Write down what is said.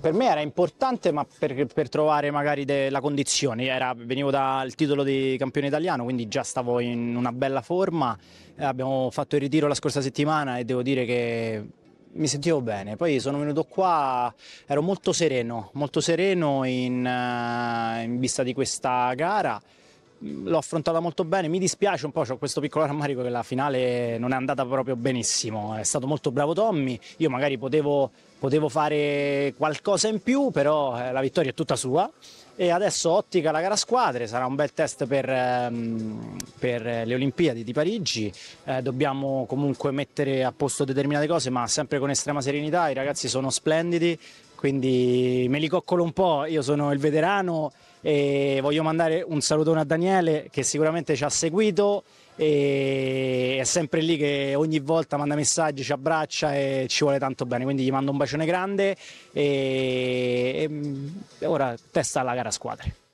Per me era importante, ma per, per trovare magari de, la condizione. Era, venivo dal titolo di campione italiano, quindi già stavo in una bella forma. Eh, abbiamo fatto il ritiro la scorsa settimana e devo dire che mi sentivo bene. Poi sono venuto qua, ero molto sereno, molto sereno in, eh, in vista di questa gara. L'ho affrontata molto bene, mi dispiace un po', ho questo piccolo rammarico che la finale non è andata proprio benissimo. È stato molto bravo Tommy, io magari potevo potevo fare qualcosa in più, però eh, la vittoria è tutta sua. E adesso ottica la gara squadre, sarà un bel test per, ehm, per le Olimpiadi di Parigi. Eh, dobbiamo comunque mettere a posto determinate cose, ma sempre con estrema serenità. I ragazzi sono splendidi, quindi me li coccolo un po'. Io sono il veterano e voglio mandare un salutone a Daniele che sicuramente ci ha seguito e è sempre lì che ogni volta manda messaggi, ci abbraccia e ci vuole tanto bene, quindi gli mando un bacione grande e, e mm, ora testa alla gara squadre.